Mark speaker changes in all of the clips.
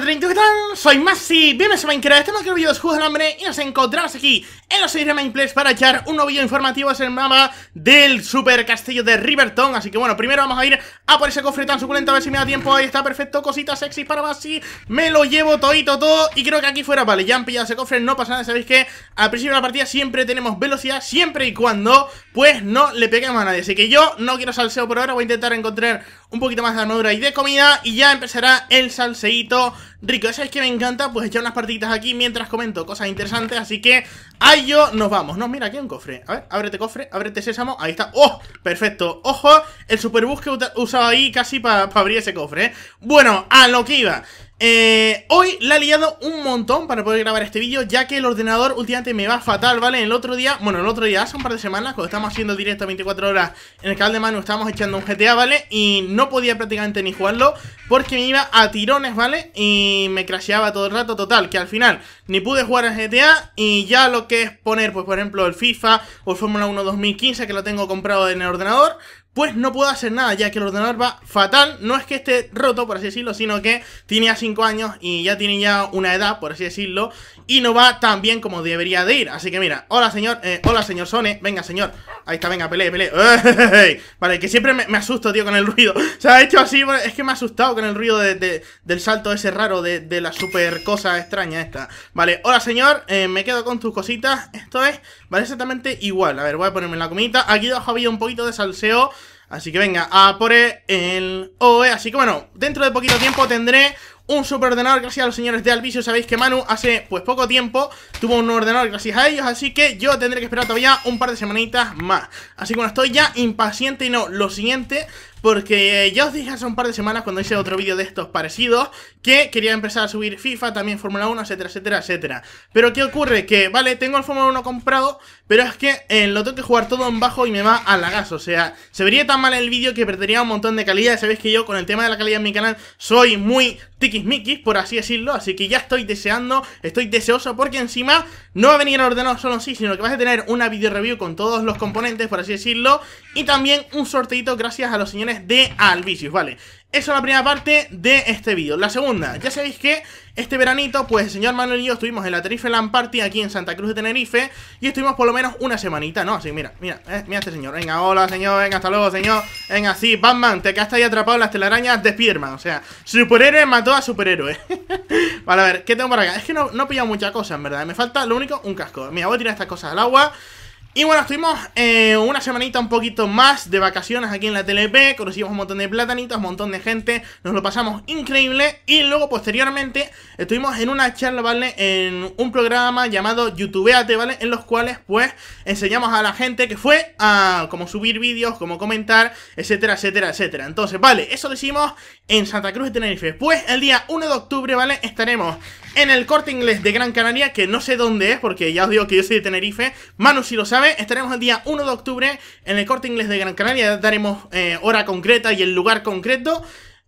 Speaker 1: Hola ¿qué tal? Soy Masi, bienvenidos a Minecraft, estamos aquí en Juegos del hambre y nos encontramos aquí en los 6 de Place para echar un nuevo informativo Es el mapa del super castillo de Riverton Así que bueno, primero vamos a ir a por ese cofre tan suculento a ver si me da tiempo, ahí está, perfecto, cositas sexy para Masi Me lo llevo todito todo y creo que aquí fuera, vale, ya han pillado ese cofre, no pasa nada, sabéis que al principio de la partida siempre tenemos velocidad, siempre y cuando pues no le peguemos a nadie Así que yo no quiero salseo por ahora, voy a intentar encontrar un poquito más de armadura y de comida y ya empezará el salseíto rico. Eso es que me encanta, pues echar unas partiditas aquí mientras comento cosas interesantes, así que a ello nos vamos. No, mira, aquí hay un cofre. A ver, ábrete cofre, ábrete sésamo, ahí está. ¡Oh! Perfecto. Ojo, el superbus que usaba ahí casi para abrir ese cofre, ¿eh? Bueno, a lo que iba. Eh, hoy la he liado un montón para poder grabar este vídeo Ya que el ordenador últimamente me va fatal, ¿vale? El otro día, bueno, el otro día, hace un par de semanas Cuando estábamos haciendo directo 24 horas en el canal de Manu Estábamos echando un GTA, ¿vale? Y no podía prácticamente ni jugarlo Porque me iba a tirones, ¿vale? Y me crasheaba todo el rato, total Que al final ni pude jugar al GTA Y ya lo que es poner, pues por ejemplo, el FIFA O el Fórmula 1 2015 Que lo tengo comprado en el ordenador pues no puedo hacer nada, ya que el ordenador va fatal. No es que esté roto, por así decirlo, sino que tiene ya 5 años y ya tiene ya una edad, por así decirlo, y no va tan bien como debería de ir. Así que mira, hola señor, eh, hola señor Sone, venga señor, ahí está, venga, pele, pele. Vale, que siempre me, asusto, tío, con el ruido. se ha hecho así, es que me ha asustado con el ruido del salto ese raro, de, la super cosa extraña esta. Vale, hola señor, eh, me quedo con tus cositas. Esto es, vale, exactamente igual. A ver, voy a ponerme la comidita. Aquí abajo había un poquito de salseo. Así que venga, a por el OE. Eh. Así que bueno, dentro de poquito tiempo tendré un ordenador, gracias a los señores de Albicio, Sabéis que Manu hace pues poco tiempo tuvo un ordenador gracias a ellos Así que yo tendré que esperar todavía un par de semanitas más Así que bueno, estoy ya impaciente y no, lo siguiente porque ya os dije hace un par de semanas cuando hice otro vídeo de estos parecidos Que quería empezar a subir FIFA, también Fórmula 1, etcétera, etcétera, etcétera Pero ¿qué ocurre? Que vale, tengo el Fórmula 1 comprado Pero es que eh, lo tengo que jugar todo en bajo y me va a gas O sea, se vería tan mal el vídeo que perdería un montón de calidad Sabéis que yo con el tema de la calidad en mi canal soy muy tiquismiquis, por así decirlo. Así que ya estoy deseando, estoy deseoso porque encima no va a venir ordenado solo así sí, sino que vas a tener una video review con todos los componentes, por así decirlo. Y también un sorteito gracias a los señores de Alvicius, ¿vale? Esa es la primera parte de este vídeo. La segunda, ya sabéis que este veranito, pues el señor Manuel y yo estuvimos en la Tenerife Land Party aquí en Santa Cruz de Tenerife y estuvimos por lo menos una semanita, ¿no? Así, mira, mira, eh, mira este señor. Venga, hola, señor, venga, hasta luego, señor. Venga, sí, Batman, te has ahí atrapado en las telarañas de Spiderman. O sea, superhéroe mató a superhéroe. vale, a ver, ¿qué tengo para acá? Es que no, no he pillado mucha cosa, en verdad. Me falta, lo único, un casco. Mira, voy a tirar estas cosas al agua. Y bueno, estuvimos eh, una semanita un poquito más de vacaciones aquí en la TLP, conocimos un montón de platanitos, un montón de gente, nos lo pasamos increíble y luego posteriormente estuvimos en una charla, ¿vale? En un programa llamado YouTubeate, ¿vale? En los cuales pues enseñamos a la gente que fue a cómo subir vídeos, cómo comentar, etcétera, etcétera, etcétera. Entonces, vale, eso lo hicimos en Santa Cruz de Tenerife. Pues el día 1 de octubre, ¿vale? Estaremos en el corte inglés de Gran Canaria, que no sé dónde es, porque ya os digo que yo soy de Tenerife. Manu, si lo sabe, estaremos el día 1 de octubre en el corte inglés de Gran Canaria. Daremos eh, hora concreta y el lugar concreto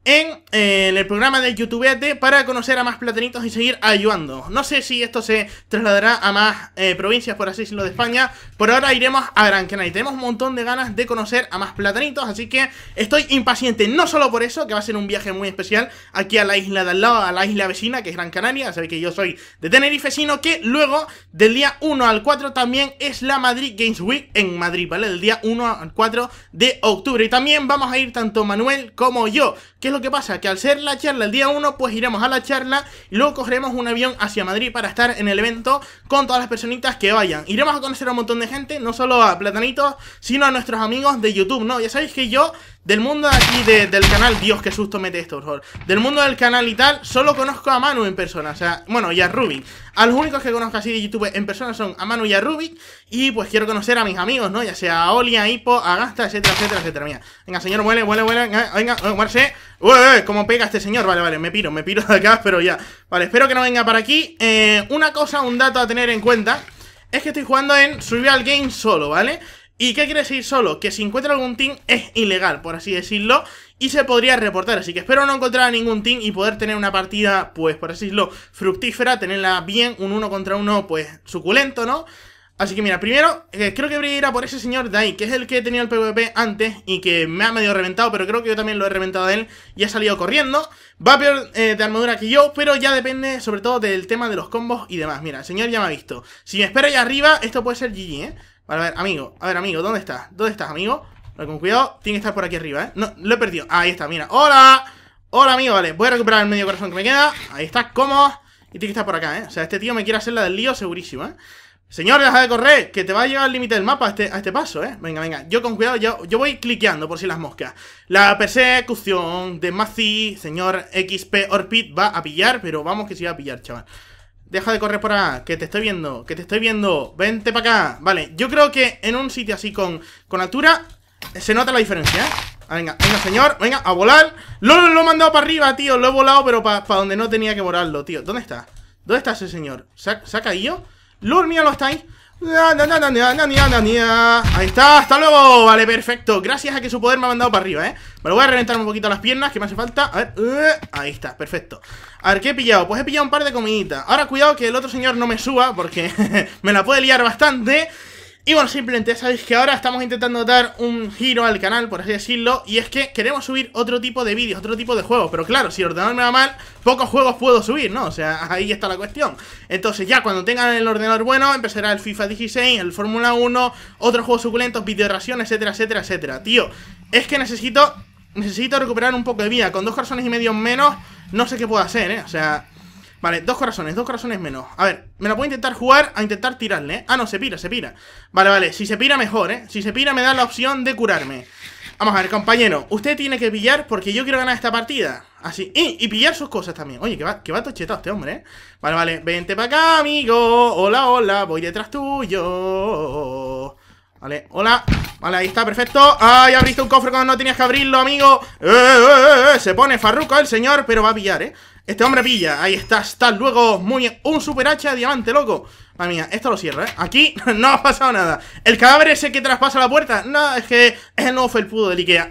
Speaker 1: en, eh, el programa de YouTubeate para conocer a más platanitos y seguir ayudando. No sé si esto se trasladará a más eh, provincias, por así decirlo, de España. Por ahora iremos a Gran Canaria. Tenemos un montón de ganas de conocer a más platanitos, así que estoy impaciente. No solo por eso, que va a ser un viaje muy especial aquí a la isla de al lado, a la isla vecina, que es Gran Canaria. Sabéis que yo soy de Tenerife, sino que luego del día 1 al 4 también es la Madrid Games Week en Madrid, ¿vale? Del día 1 al 4 de octubre. Y también vamos a ir tanto Manuel como yo, que lo que pasa? Que al ser la charla el día 1, pues iremos a la charla y luego cogeremos un avión hacia Madrid para estar en el evento con todas las personitas que vayan. Iremos a conocer a un montón de gente, no solo a Platanitos, sino a nuestros amigos de YouTube, ¿no? Ya sabéis que yo del mundo aquí del canal, Dios, que susto mete esto, por favor. Del mundo del canal y tal, solo conozco a Manu en persona, o sea, bueno, y a Rubik. A los únicos que conozco así de YouTube en persona son a Manu y a Rubik. Y pues quiero conocer a mis amigos, ¿no? Ya sea a Oli, a Hippo, a Gasta, etcétera, etcétera, etcétera. Mira, venga, señor, huele huele huele venga, venga, Uy, uy, cómo pega este señor. Vale, vale, me piro, me piro de acá, pero ya. Vale, espero que no venga para aquí. Eh, una cosa, un dato a tener en cuenta. Es que estoy jugando en Survival Game solo, ¿vale? ¿Y qué quiere decir solo? Que si encuentra algún team es ilegal, por así decirlo, y se podría reportar. Así que espero no encontrar a ningún team y poder tener una partida, pues, por así decirlo, fructífera, tenerla bien, un uno contra uno, pues, suculento, ¿no? Así que mira, primero, eh, creo que a ir a por ese señor de ahí, que es el que tenía el PvP antes y que me ha medio reventado, pero creo que yo también lo he reventado a él y ha salido corriendo. Va peor eh, de armadura que yo, pero ya depende sobre todo del tema de los combos y demás. Mira, el señor ya me ha visto. Si me espera ahí arriba, esto puede ser GG, ¿eh? Vale, a ver, amigo, a ver, amigo, ¿dónde estás? ¿Dónde estás, amigo? Vale, con cuidado, tiene que estar por aquí arriba, ¿eh? No, lo he perdido. Ahí está, mira. ¡Hola! ¡Hola, amigo! Vale, voy a recuperar el medio corazón que me queda. Ahí está, ¿cómo? Y tiene que estar por acá, ¿eh? O sea, este tío me quiere hacer la del lío segurísimo, ¿eh? Señor, deja de correr, que te va a llegar al límite del mapa este, a este, paso, ¿eh? Venga, venga, yo con cuidado, yo, yo voy cliqueando por si las moscas. La persecución de Mazi, señor XP Orpit, va a pillar, pero vamos que sí va a pillar, chaval. Deja de correr por acá, que te estoy viendo, que te estoy viendo, vente para acá. Vale, yo creo que en un sitio así con, con altura eh, se nota la diferencia, ¿eh? Ah, venga, venga, señor, venga, a volar. Lo, lo, he mandado para arriba, tío, lo he volado, pero para donde no tenía que volarlo, tío. ¿Dónde está? ¿Dónde está ese señor? se ha caído? Lur, míralo, está ahí. Ahí está, hasta luego Vale, perfecto, gracias a que su poder me ha mandado para arriba, eh Me voy a reventar un poquito las piernas Que me hace falta, a ver, eh, ahí está, perfecto A ver, ¿qué he pillado? Pues he pillado un par de comiditas Ahora cuidado que el otro señor no me suba Porque me la puede liar bastante y bueno, simplemente sabéis que ahora estamos intentando dar un giro al canal, por así decirlo Y es que queremos subir otro tipo de vídeos, otro tipo de juegos Pero claro, si el ordenador me va mal, pocos juegos puedo subir, ¿no? O sea, ahí está la cuestión Entonces ya cuando tengan el ordenador bueno, empezará el FIFA 16, el Fórmula 1 Otros juegos suculentos, ración, etcétera, etcétera, etcétera Tío, es que necesito, necesito recuperar un poco de vida Con dos corazones y medio menos, no sé qué puedo hacer, ¿eh? O sea... Vale, dos corazones, dos corazones menos A ver, me la puedo intentar jugar a intentar tirarle, ¿eh? Ah, no, se pira, se pira Vale, vale, si se pira mejor, ¿eh? Si se pira me da la opción de curarme Vamos a ver, compañero, usted tiene que pillar porque yo quiero ganar esta partida Así, y, pillar sus cosas también Oye, que va, que va tochetado este hombre, ¿eh? Vale, vale, vente para acá, amigo Hola, hola, voy detrás tuyo Vale, hola Vale, ahí está, perfecto ¡Ay, abriste un cofre cuando no tenías que abrirlo, amigo! Eh, eh, eh, eh Se pone farruco el señor, pero va a pillar, ¿eh? Este hombre pilla, ahí está, está luego Muy bien, un super hacha de diamante, loco Madre mía, esto lo cierra, ¿eh? Aquí no ha pasado nada El cadáver ese que traspasa la puerta No, es que es el pudo felpudo del Ikea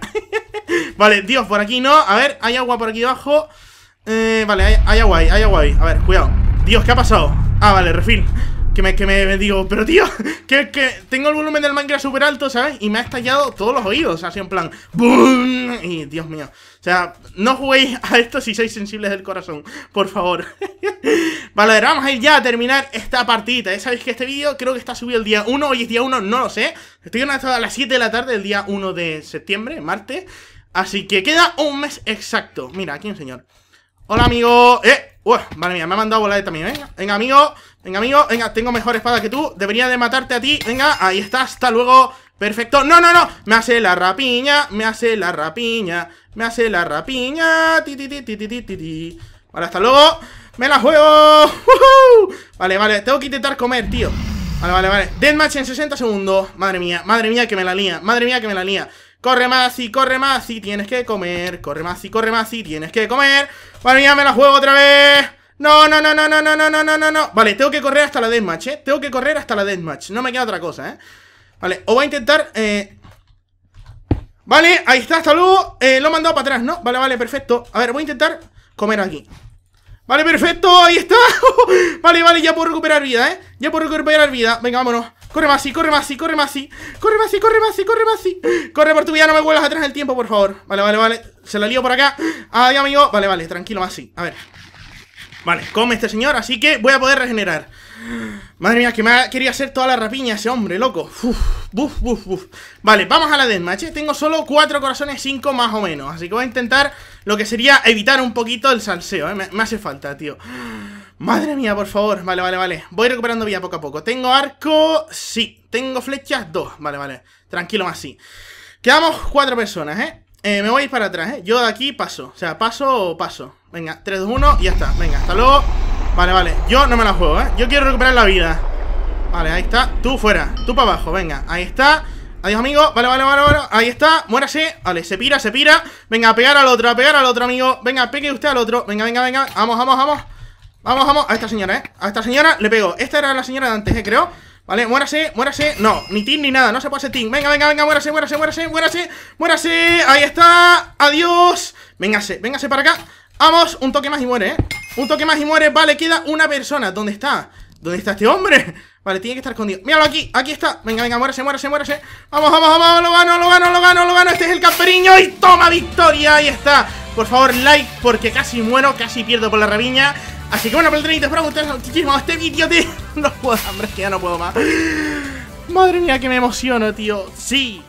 Speaker 1: Vale, Dios, por aquí no A ver, hay agua por aquí abajo Vale, hay, hay agua ahí, hay agua ahí A ver, cuidado Dios, ¿qué ha pasado? Ah, vale, refil que me, digo, pero tío, que, que, tengo el volumen del Minecraft súper alto, ¿sabes? Y me ha estallado todos los oídos, así en plan, ¡boom! Y Dios mío, o sea, no juguéis a esto si sois sensibles del corazón, por favor. vale, vamos a ir ya a terminar esta partida. ¿eh? sabéis que este vídeo creo que está subido el día 1, hoy es día 1, no lo sé. Estoy conectado a las 7 de la tarde el día 1 de septiembre, martes. Así que queda un mes exacto. Mira, aquí un señor. Hola, amigo. Eh, vale, mía, me ha mandado volar también, ¿eh? Venga, amigo. Venga, amigo, venga, tengo mejor espada que tú Debería de matarte a ti, venga, ahí está, hasta luego Perfecto, no, no, no Me hace la rapiña, me hace la rapiña Me hace la rapiña ti, ti, ti, ti, ti, ti, ti. Vale, hasta luego ¡Me la juego! Vale, vale, tengo que intentar comer, tío Vale, vale, vale Deathmatch en 60 segundos Madre mía, madre mía que me la lía Madre mía que me la lía Corre más y corre más y tienes que comer Corre más y corre más y tienes que comer Madre mía, me la juego otra vez no, no, no, no, no, no, no, no, no, no, Vale, tengo que correr hasta la deathmatch, ¿eh? Tengo que correr hasta la deathmatch. No me queda otra cosa, ¿eh? Vale, o voy a intentar... Eh... Vale, ahí está, hasta luego. Eh, lo he mandado para atrás, ¿no? Vale, vale, perfecto. A ver, voy a intentar comer aquí. Vale, perfecto, ahí está. vale, vale, ya puedo recuperar vida, ¿eh? Ya puedo recuperar vida. Venga, vámonos. Corre más sí, corre más sí, corre más sí Corre más sí, corre más sí, corre más sí Corre por tu vida, no me vuelvas atrás el tiempo, por favor. Vale, vale, vale. Se la lío por acá. Adiós, amigo. Vale, vale, tranquilo, más así. A ver. Vale, come este señor, así que voy a poder regenerar. Madre mía, que me ha querido hacer toda la rapiña ese hombre, loco. Uf, buf, buf, buf. Vale, vamos a la deathmatch. ¿eh? Tengo solo cuatro corazones, cinco más o menos. Así que voy a intentar lo que sería evitar un poquito el salseo, ¿eh? me, hace falta, tío. Madre mía, por favor. Vale, vale, vale. Voy recuperando vida poco a poco. Tengo arco, sí. Tengo flechas, dos Vale, vale. Tranquilo, más sí. Quedamos cuatro personas, ¿eh? eh me voy a ir para atrás, ¿eh? Yo de aquí paso. O sea, paso o paso. Venga, 3, 2, 1, y ya está. Venga, hasta luego. Vale, vale. Yo no me la juego, ¿eh? Yo quiero recuperar la vida. Vale, ahí está. Tú fuera. Tú para abajo. Venga, ahí está. Adiós, amigo. Vale, vale, vale, vale. Ahí está. Muérase. Vale, se pira, se pira. Venga, a pegar al otro, a pegar al otro, amigo. Venga, pegue usted al otro. Venga, venga, venga. Vamos, vamos, vamos. Vamos, vamos. A esta señora, ¿eh? A esta señora le pego. Esta era la señora de antes, ¿eh? Creo. Vale, muérase, muérase. No, ni team ni nada. No se puede hacer team. Venga, venga, venga. Muérase, muérase, muérase, muérase. Muérase. Ahí está. Adiós. Véngase, véngase para acá. ¡Vamos! Un toque más y muere, ¿eh? Un toque más y muere. Vale, queda una persona. ¿Dónde está? ¿Dónde está este hombre? Vale, tiene que estar escondido. Míralo aquí, aquí está. Venga, venga, muérase, muérase, muérase. Vamos, vamos, vamos, lo gano, lo gano, lo gano, lo gano. Este es el camperiño y toma victoria. Ahí está. Por favor, like, porque casi muero, casi pierdo por la rabiña. Así que bueno, favor, para que ustedes muchísimo este vídeo, tío. No puedo, hombre, es que ya no puedo más. Madre mía, que me emociono, tío. Sí.